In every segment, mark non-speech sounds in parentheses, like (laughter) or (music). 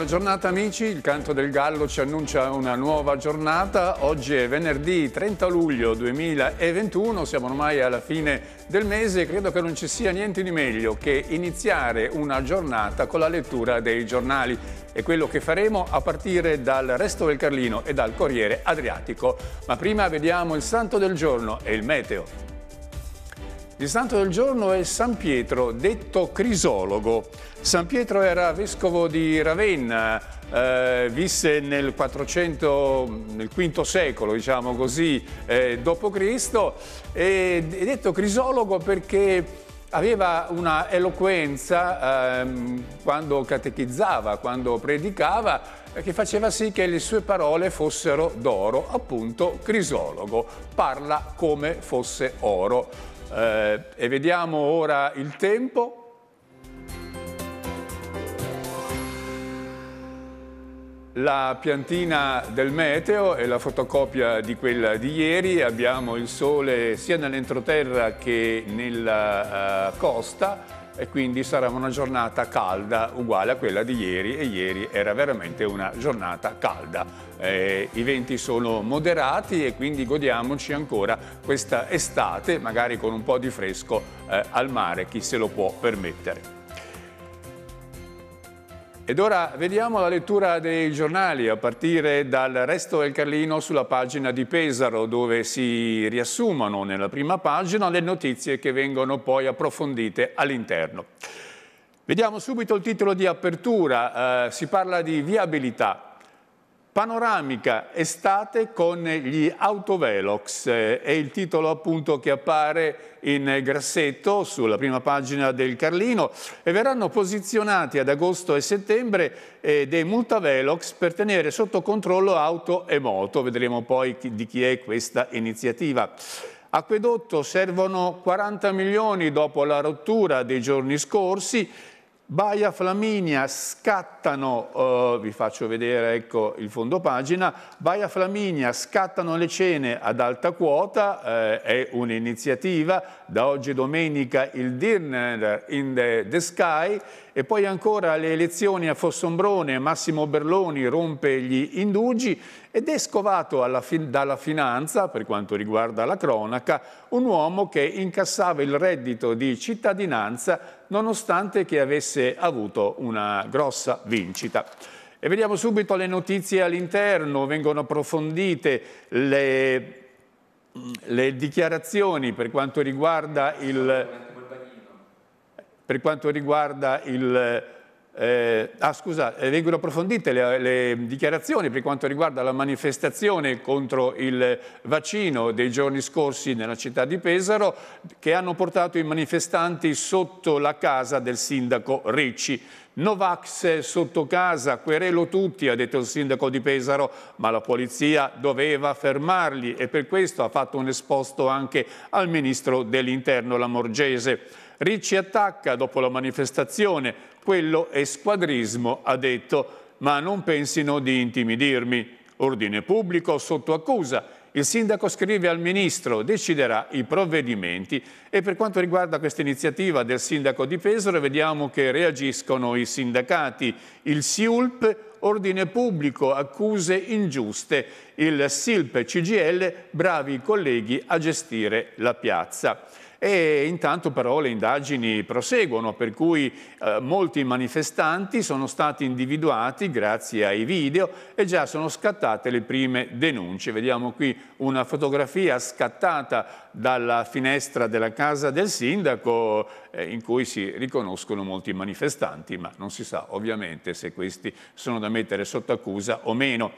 Buona giornata amici, il canto del gallo ci annuncia una nuova giornata, oggi è venerdì 30 luglio 2021, siamo ormai alla fine del mese e credo che non ci sia niente di meglio che iniziare una giornata con la lettura dei giornali. È quello che faremo a partire dal Resto del Carlino e dal Corriere Adriatico. Ma prima vediamo il santo del giorno e il meteo. Il santo del giorno è San Pietro, detto Crisologo. San Pietro era vescovo di Ravenna, eh, visse nel, 400, nel V secolo, diciamo così, eh, d.C. E, è detto Crisologo perché aveva una eloquenza ehm, quando catechizzava, quando predicava, che faceva sì che le sue parole fossero d'oro, appunto Crisologo, parla come fosse oro. Eh, e vediamo ora il tempo. La piantina del meteo è la fotocopia di quella di ieri, abbiamo il sole sia nell'entroterra che nella uh, costa, e quindi sarà una giornata calda uguale a quella di ieri e ieri era veramente una giornata calda. Eh, I venti sono moderati e quindi godiamoci ancora questa estate, magari con un po' di fresco eh, al mare, chi se lo può permettere. Ed ora vediamo la lettura dei giornali a partire dal resto del Carlino sulla pagina di Pesaro dove si riassumono nella prima pagina le notizie che vengono poi approfondite all'interno. Vediamo subito il titolo di apertura, eh, si parla di viabilità, Panoramica estate con gli autovelox, eh, è il titolo appunto che appare in grassetto sulla prima pagina del Carlino e verranno posizionati ad agosto e settembre eh, dei multavelox per tenere sotto controllo auto e moto, vedremo poi di chi è questa iniziativa. Acquedotto servono 40 milioni dopo la rottura dei giorni scorsi, Baia Flaminia scattano, eh, vi faccio vedere ecco, il fondo pagina, Baia Flaminia scattano le cene ad alta quota, eh, è un'iniziativa, da oggi domenica il Dinner in the, the Sky e poi ancora le elezioni a Fossombrone, Massimo Berloni rompe gli indugi ed è scovato fi dalla finanza, per quanto riguarda la cronaca, un uomo che incassava il reddito di cittadinanza nonostante che avesse avuto una grossa vincita. E vediamo subito le notizie all'interno, vengono approfondite le, le, dichiarazioni per quanto riguarda il... Per quanto riguarda il eh, ah, scusa, eh, vengono approfondite le, le, dichiarazioni per quanto riguarda la manifestazione contro il vaccino dei giorni scorsi nella città di Pesaro che hanno portato i manifestanti sotto la casa del sindaco Ricci. Novax sotto casa, querelo tutti, ha detto il sindaco di Pesaro, ma la polizia doveva fermarli e per questo ha fatto un esposto anche al ministro dell'interno, la Morgese. Ricci attacca dopo la manifestazione, quello è squadrismo, ha detto, ma non pensino di intimidirmi. Ordine pubblico sotto accusa. Il sindaco scrive al ministro, deciderà i provvedimenti. E per quanto riguarda questa iniziativa del sindaco di Pesaro, vediamo che reagiscono i sindacati. Il SIULP ordine pubblico, accuse ingiuste. Il SILP CGL, bravi colleghi a gestire la piazza e intanto però le indagini proseguono, per cui eh, molti manifestanti sono stati individuati grazie ai video e già sono scattate le prime denunce. Vediamo qui una fotografia scattata dalla finestra della casa del sindaco eh, in cui si riconoscono molti manifestanti, ma non si sa ovviamente se questi sono da mettere sotto accusa o meno.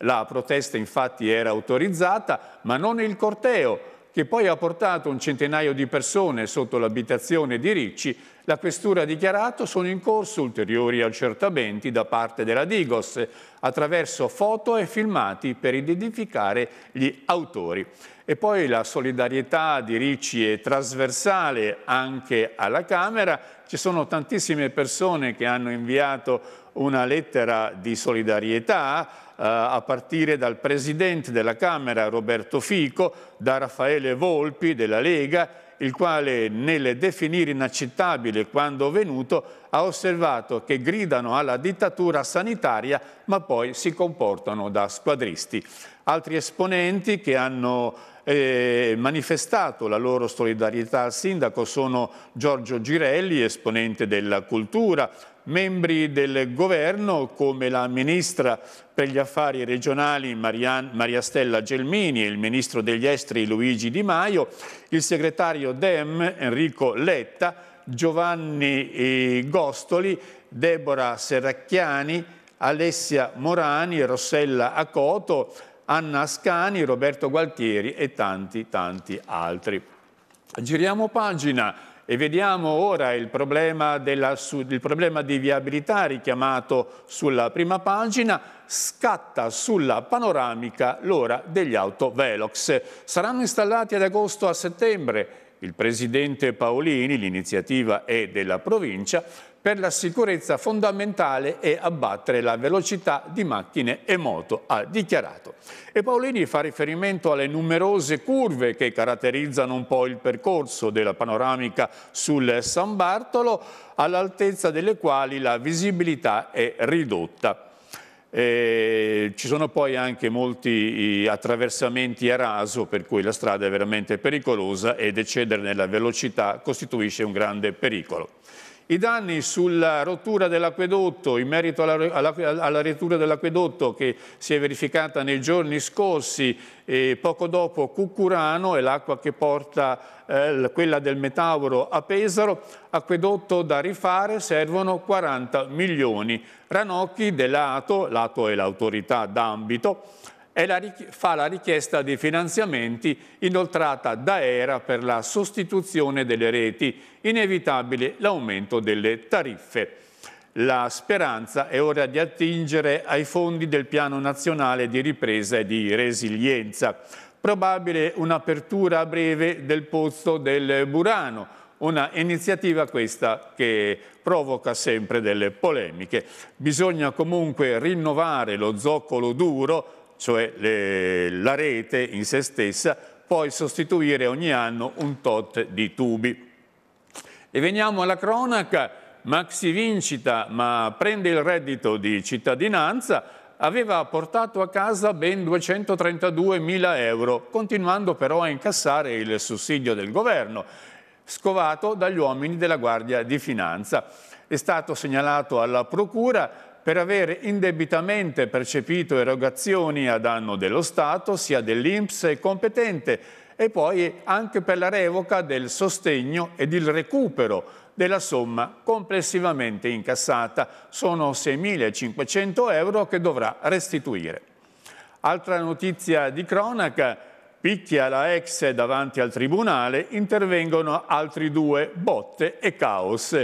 La protesta infatti era autorizzata, ma non il corteo che poi ha portato un centinaio di persone sotto l'abitazione di Ricci la Questura ha dichiarato sono in corso ulteriori accertamenti da parte della Digos attraverso foto e filmati per identificare gli autori. E poi la solidarietà di Ricci è trasversale anche alla Camera. Ci sono tantissime persone che hanno inviato una lettera di solidarietà eh, a partire dal Presidente della Camera Roberto Fico, da Raffaele Volpi della Lega il quale nel definire inaccettabile quando venuto ha osservato che gridano alla dittatura sanitaria ma poi si comportano da squadristi. Altri esponenti che hanno eh, manifestato la loro solidarietà al sindaco sono Giorgio Girelli, esponente della cultura, membri del governo come la ministra per gli affari regionali Marian, Maria Stella Gelmini e il ministro degli esteri Luigi Di Maio, il segretario DEM Enrico Letta, Giovanni eh, Gostoli, Deborah Serracchiani, Alessia Morani, Rossella Acoto, Anna Ascani, Roberto Gualtieri e tanti tanti altri. Giriamo pagina e vediamo ora il problema, della, il problema, di viabilità richiamato sulla prima pagina. Scatta sulla panoramica l'ora degli auto Velox. Saranno installati ad agosto a settembre. Il presidente Paolini, l'iniziativa è della provincia, per la sicurezza fondamentale è abbattere la velocità di macchine e moto, ha dichiarato. E Paolini fa riferimento alle numerose curve che caratterizzano un po' il percorso della panoramica sul San Bartolo, all'altezza delle quali la visibilità è ridotta. Eh, ci sono poi anche molti attraversamenti a raso per cui la strada è veramente pericolosa ed eccedere nella velocità costituisce un grande pericolo. I danni sulla rottura dell'acquedotto, in merito alla, alla, alla rottura dell'acquedotto che si è verificata nei giorni scorsi, eh, poco dopo Cucurano è l'acqua che porta eh, quella del Metauro a Pesaro, acquedotto da rifare, servono 40 milioni. Ranocchi dell'Ato, l'Ato è l'autorità d'ambito, e la fa la richiesta di finanziamenti inoltrata da ERA per la sostituzione delle reti, inevitabile l'aumento delle tariffe. La speranza è ora di attingere ai fondi del Piano Nazionale di Ripresa e di Resilienza. Probabile un'apertura a breve del pozzo del Burano, una iniziativa questa che provoca sempre delle polemiche. Bisogna comunque rinnovare lo zoccolo duro cioè le, la rete in se stessa, poi sostituire ogni anno un tot di tubi. E veniamo alla cronaca, maxi vincita ma prende il reddito di cittadinanza, aveva portato a casa ben 232 mila euro, continuando però a incassare il sussidio del governo, scovato dagli uomini della Guardia di Finanza. È stato segnalato alla Procura per aver indebitamente percepito erogazioni a danno dello Stato, sia dell'Inps competente, e poi anche per la revoca del sostegno ed il recupero della somma complessivamente incassata. Sono 6.500 euro che dovrà restituire. Altra notizia di cronaca, picchia la ex davanti al tribunale, intervengono altri due, botte e caos.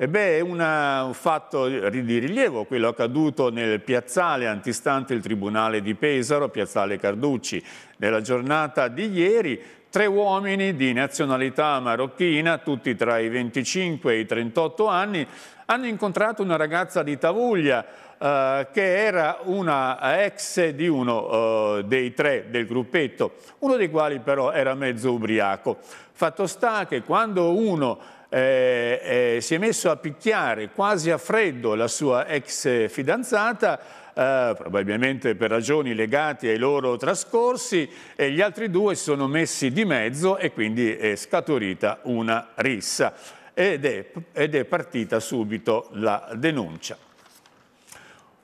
E beh, è un fatto di rilievo quello accaduto nel piazzale antistante il Tribunale di Pesaro, piazzale Carducci. Nella giornata di ieri tre uomini di nazionalità marocchina, tutti tra i 25 e i 38 anni, hanno incontrato una ragazza di Tavuglia eh, che era una ex di uno eh, dei tre del gruppetto, uno dei quali però era mezzo ubriaco. Fatto sta che quando uno eh, eh, si è messo a picchiare quasi a freddo la sua ex fidanzata, eh, probabilmente per ragioni legate ai loro trascorsi, e gli altri due si sono messi di mezzo e quindi è scaturita una rissa ed è, ed è partita subito la denuncia.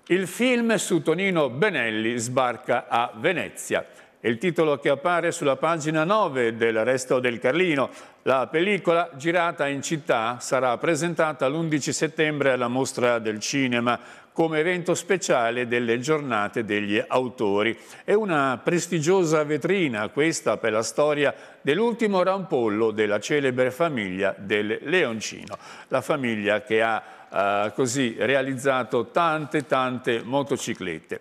Il film su Tonino Benelli sbarca a Venezia. È il titolo che appare sulla pagina 9 del Resto del Carlino. La pellicola, girata in città, sarà presentata l'11 settembre alla Mostra del Cinema come evento speciale delle giornate degli autori. È una prestigiosa vetrina questa per la storia dell'ultimo rampollo della celebre famiglia del Leoncino, la famiglia che ha eh, così realizzato tante tante motociclette.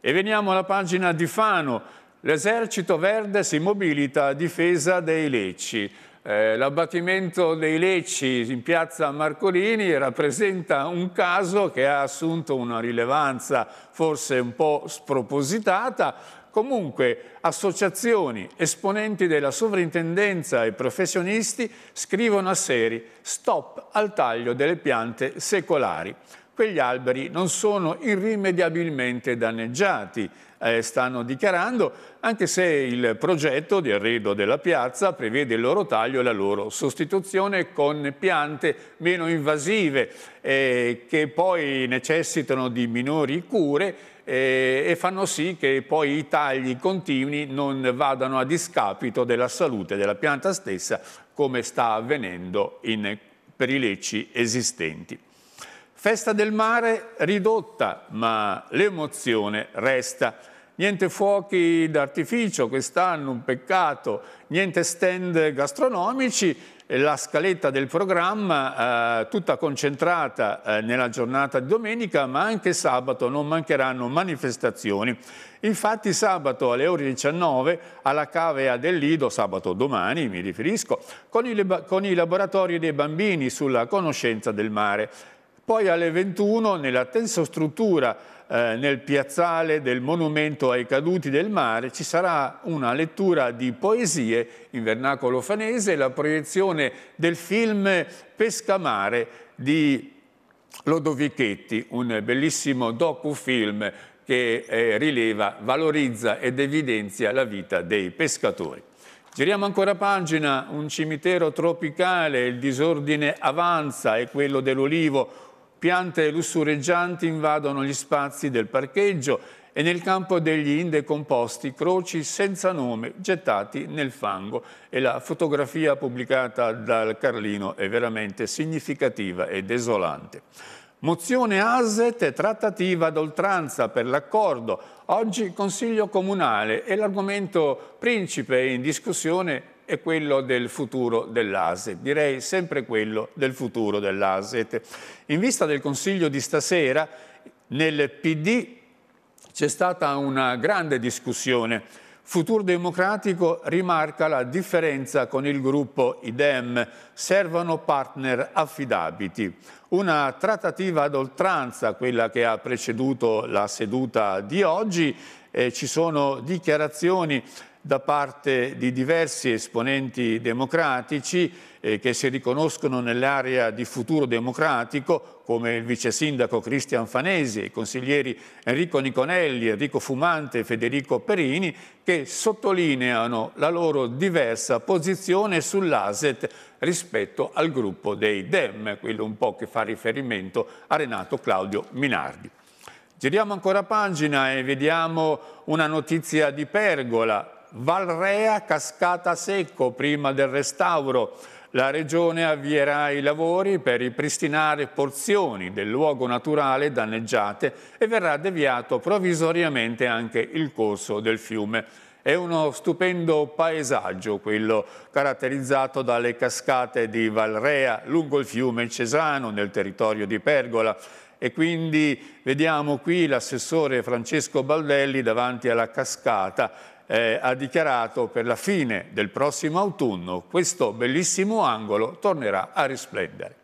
E veniamo alla pagina di Fano, l'esercito verde si mobilita a difesa dei lecci. Eh, L'abbattimento dei lecci in piazza Marcolini rappresenta un caso che ha assunto una rilevanza forse un po' spropositata, Comunque associazioni, esponenti della sovrintendenza e professionisti scrivono a Seri stop al taglio delle piante secolari. Quegli alberi non sono irrimediabilmente danneggiati, eh, stanno dichiarando, anche se il progetto di arredo della piazza prevede il loro taglio e la loro sostituzione con piante meno invasive eh, che poi necessitano di minori cure e fanno sì che poi i tagli continui non vadano a discapito della salute della pianta stessa come sta avvenendo in, per i lecci esistenti. Festa del mare ridotta, ma l'emozione resta. Niente fuochi d'artificio quest'anno, un peccato, niente stand gastronomici, la scaletta del programma eh, tutta concentrata eh, nella giornata di domenica ma anche sabato non mancheranno manifestazioni. Infatti sabato alle ore 19 alla Cavea del Lido, sabato domani mi riferisco, con i, con i laboratori dei bambini sulla conoscenza del mare. Poi alle 21 nella tensostruttura eh, nel piazzale del monumento ai caduti del mare ci sarà una lettura di poesie in vernacolo fanese e la proiezione del film Pescamare di Lodovichetti, un bellissimo docufilm che eh, rileva, valorizza ed evidenzia la vita dei pescatori. Giriamo ancora pagina, un cimitero tropicale, il disordine avanza, e quello dell'olivo piante lussureggianti invadono gli spazi del parcheggio e nel campo degli indecomposti croci senza nome gettati nel fango e la fotografia pubblicata dal Carlino è veramente significativa e desolante. Mozione ASET, trattativa ad per l'accordo. Oggi Consiglio Comunale e l'argomento principe in discussione e quello del futuro dell'ASET, direi sempre quello del futuro dell'ASET. In vista del Consiglio di stasera, nel PD c'è stata una grande discussione. Futuro Democratico rimarca la differenza con il gruppo IDEM, servono partner affidabili. Una trattativa ad oltranza, quella che ha preceduto la seduta di oggi, eh, ci sono dichiarazioni da parte di diversi esponenti democratici eh, che si riconoscono nell'area di futuro democratico, come il vice sindaco Cristian Fanesi, i consiglieri Enrico Niconelli, Enrico Fumante e Federico Perini, che sottolineano la loro diversa posizione sull'ASET rispetto al gruppo dei DEM, quello un po' che fa riferimento a Renato Claudio Minardi. Giriamo ancora pagina e vediamo una notizia di Pergola, Valrea cascata a secco prima del restauro. La Regione avvierà i lavori per ripristinare porzioni del luogo naturale danneggiate e verrà deviato provvisoriamente anche il corso del fiume. È uno stupendo paesaggio quello caratterizzato dalle cascate di Valrea lungo il fiume Cesano nel territorio di Pergola e quindi vediamo qui l'assessore Francesco Baldelli davanti alla cascata eh, ha dichiarato per la fine del prossimo autunno questo bellissimo angolo tornerà a risplendere.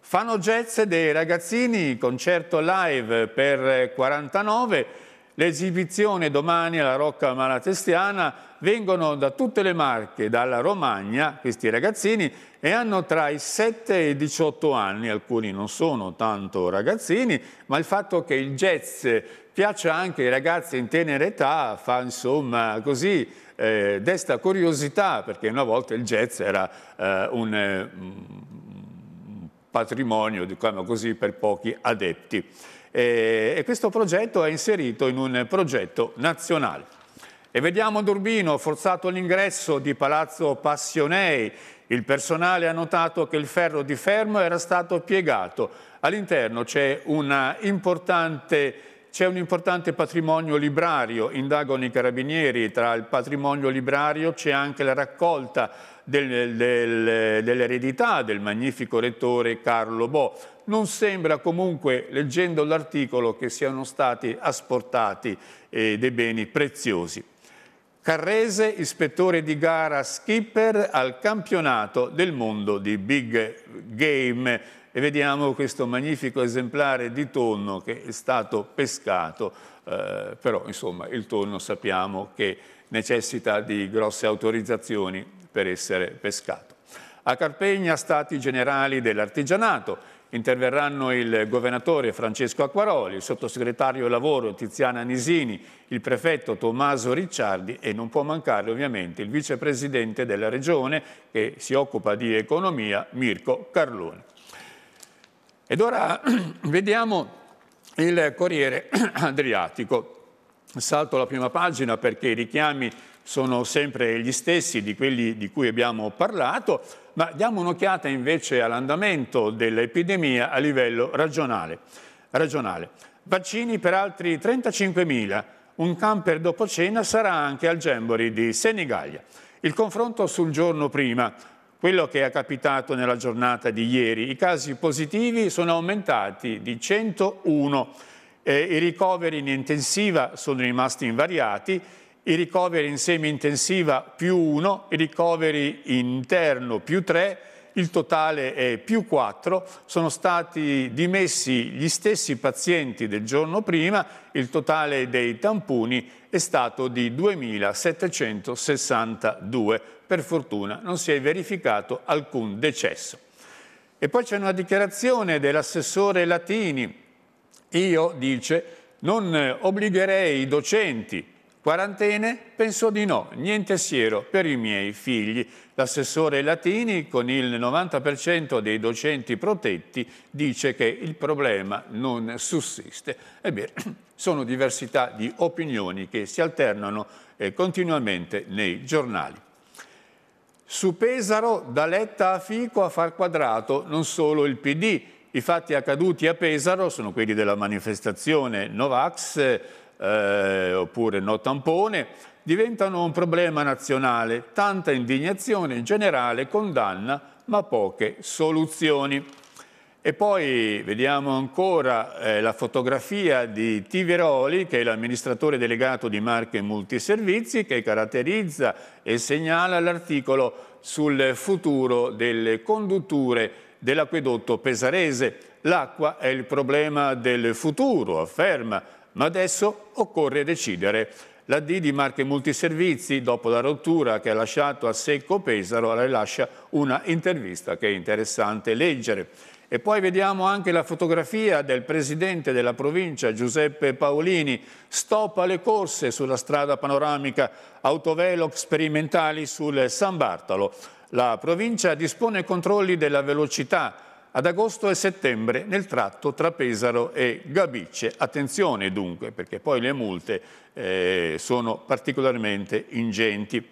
Fanno jazz dei ragazzini, concerto live per 49, l'esibizione domani alla Rocca Malatestiana, vengono da tutte le Marche, dalla Romagna, questi ragazzini, e hanno tra i 7 e i 18 anni, alcuni non sono tanto ragazzini, ma il fatto che il jazz piace anche ai ragazzi in tenera età, fa insomma così, eh, desta curiosità, perché una volta il jazz era eh, un, un mm, patrimonio, diciamo così, per pochi adepti. E, e questo progetto è inserito in un progetto nazionale. E vediamo Durbino, forzato l'ingresso di Palazzo Passionei. Il personale ha notato che il ferro di fermo era stato piegato. All'interno c'è una importante c'è un importante patrimonio librario, indagano i carabinieri, tra il patrimonio librario c'è anche la raccolta del, del, dell'eredità del magnifico rettore Carlo Bo. Non sembra comunque, leggendo l'articolo, che siano stati asportati eh, dei beni preziosi. Carrese, ispettore di gara skipper al campionato del mondo di Big Game e vediamo questo magnifico esemplare di tonno che è stato pescato, eh, però insomma il tonno sappiamo che necessita di grosse autorizzazioni per essere pescato. A Carpegna stati generali dell'artigianato, interverranno il governatore Francesco Acquaroli, il sottosegretario lavoro Tiziana Nisini, il prefetto Tommaso Ricciardi e non può mancare ovviamente il vicepresidente della regione che si occupa di economia Mirko Carlone. Ed ora (clears throat) vediamo il Corriere (clears throat) Adriatico. Salto la prima pagina perché i richiami sono sempre gli stessi di quelli di cui abbiamo parlato, ma diamo un'occhiata invece all'andamento dell'epidemia a livello regionale. regionale. Vaccini per altri 35.000, un camper dopo cena sarà anche al Gembori di Senigallia. Il confronto sul giorno prima, quello che è capitato nella giornata di ieri. I casi positivi sono aumentati di 101, eh, i ricoveri in intensiva sono rimasti invariati, i ricoveri in semi-intensiva più 1, i ricoveri interno più 3, il totale è più 4, sono stati dimessi gli stessi pazienti del giorno prima, il totale dei tamponi è stato di 2.762 per fortuna non si è verificato alcun decesso. E poi c'è una dichiarazione dell'assessore Latini. Io, dice, non obbligherei i docenti. Quarantene? Penso di no, niente siero per i miei figli. L'assessore Latini, con il 90% dei docenti protetti, dice che il problema non sussiste. Ebbene, (clears throat) sono diversità di opinioni che si alternano eh, continuamente nei giornali. Su Pesaro, da Letta a Fico a far quadrato, non solo il PD. I fatti accaduti a Pesaro sono quelli della manifestazione Novax eh, oppure No Tampone, diventano un problema nazionale. Tanta indignazione in generale, condanna, ma poche soluzioni. E poi vediamo ancora eh, la fotografia di Tiveroli, che è l'amministratore delegato di Marche Multiservizi, che caratterizza e segnala l'articolo sul futuro delle condutture dell'acquedotto pesarese. L'acqua è il problema del futuro, afferma, ma adesso occorre decidere. La D di Marche Multiservizi, dopo la rottura che ha lasciato a secco Pesaro, rilascia una intervista che è interessante leggere. E poi vediamo anche la fotografia del presidente della provincia Giuseppe Paolini, stop alle corse sulla strada panoramica, autovelox sperimentali sul San Bartolo. La provincia dispone controlli della velocità ad agosto e settembre nel tratto tra Pesaro e Gabicce. Attenzione dunque, perché poi le multe eh, sono particolarmente ingenti.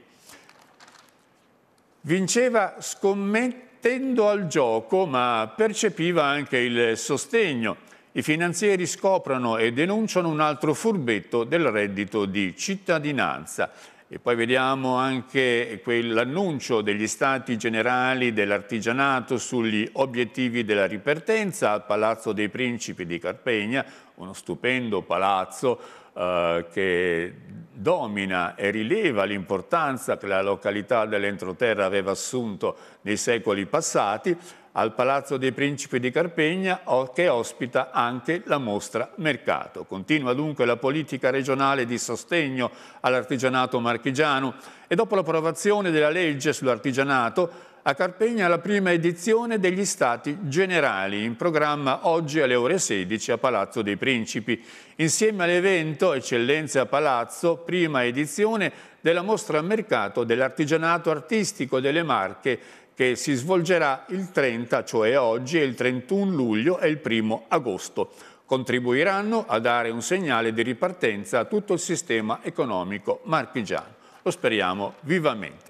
Vinceva scommetto mettendo al gioco, ma percepiva anche il sostegno. I finanzieri scoprono e denunciano un altro furbetto del reddito di cittadinanza. E poi vediamo anche quell'annuncio degli stati generali dell'artigianato sugli obiettivi della ripartenza al Palazzo dei Principi di Carpegna, uno stupendo palazzo eh, che domina e rileva l'importanza che la località dell'entroterra aveva assunto nei secoli passati, al Palazzo dei Principi di Carpegna che ospita anche la mostra Mercato. Continua dunque la politica regionale di sostegno all'artigianato marchigiano e dopo l'approvazione della legge sull'artigianato a Carpegna la prima edizione degli Stati Generali, in programma oggi alle ore 16 a Palazzo dei Principi. Insieme all'evento Eccellenze a Palazzo, prima edizione della mostra a mercato dell'artigianato artistico delle Marche che si svolgerà il 30, cioè oggi, il 31 luglio e il 1 agosto contribuiranno a dare un segnale di ripartenza a tutto il sistema economico marchigiano. Lo speriamo vivamente.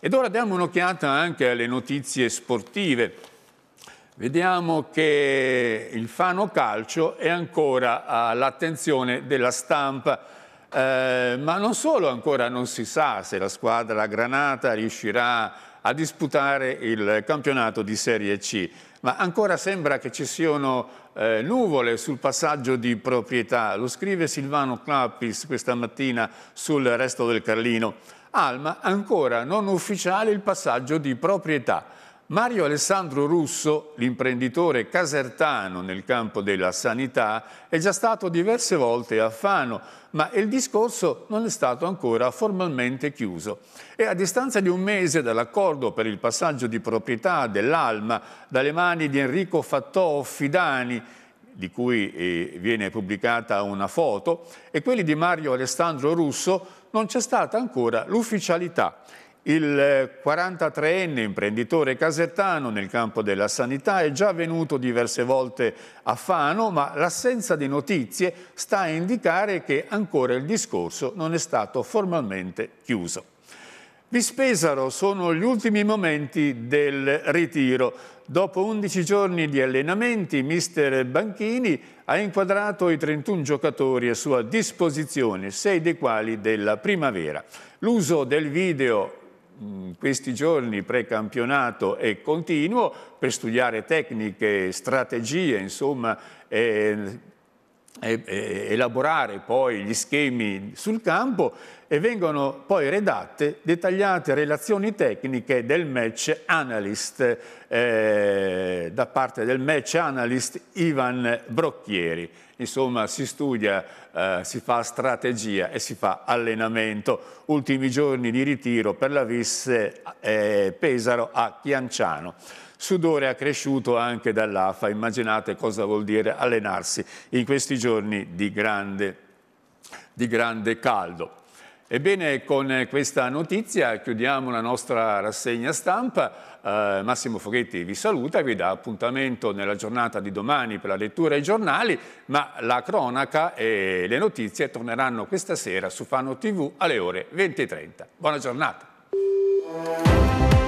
Ed ora diamo un'occhiata anche alle notizie sportive. Vediamo che il Fano Calcio è ancora all'attenzione della stampa, eh, ma non solo ancora non si sa se la squadra Granata riuscirà a disputare il campionato di Serie C, ma ancora sembra che ci siano eh, nuvole sul passaggio di proprietà. Lo scrive Silvano Clappis questa mattina sul resto del Carlino. Alma ancora non ufficiale il passaggio di proprietà. Mario Alessandro Russo, l'imprenditore casertano nel campo della sanità, è già stato diverse volte a Fano, ma il discorso non è stato ancora formalmente chiuso. E a distanza di un mese dall'accordo per il passaggio di proprietà dell'Alma dalle mani di Enrico Fattò Fidani, di cui eh, viene pubblicata una foto, e quelli di Mario Alessandro Russo, non c'è stata ancora l'ufficialità. Il 43enne eh, imprenditore casertano nel campo della sanità è già venuto diverse volte a Fano, ma l'assenza di notizie sta a indicare che ancora il discorso non è stato formalmente chiuso. Vispesaro sono gli ultimi momenti del ritiro. Dopo 11 giorni di allenamenti, mister Banchini ha inquadrato i 31 giocatori a sua disposizione, sei dei quali della primavera. L'uso del video in questi giorni precampionato è continuo per studiare tecniche, strategie, insomma, eh, elaborare poi gli schemi sul campo e vengono poi redatte dettagliate relazioni tecniche del match analyst eh, da parte del match analyst Ivan Brocchieri insomma si studia, eh, si fa strategia e si fa allenamento. Ultimi giorni di ritiro per la Visse eh, Pesaro a Chianciano sudore accresciuto anche dall'AFA. Immaginate cosa vuol dire allenarsi in questi giorni di grande, di grande caldo. Ebbene, con questa notizia chiudiamo la nostra rassegna stampa. Eh, Massimo Foghetti vi saluta e vi dà appuntamento nella giornata di domani per la lettura ai giornali, ma la cronaca e le notizie torneranno questa sera su Fano TV alle ore 20.30. Buona giornata.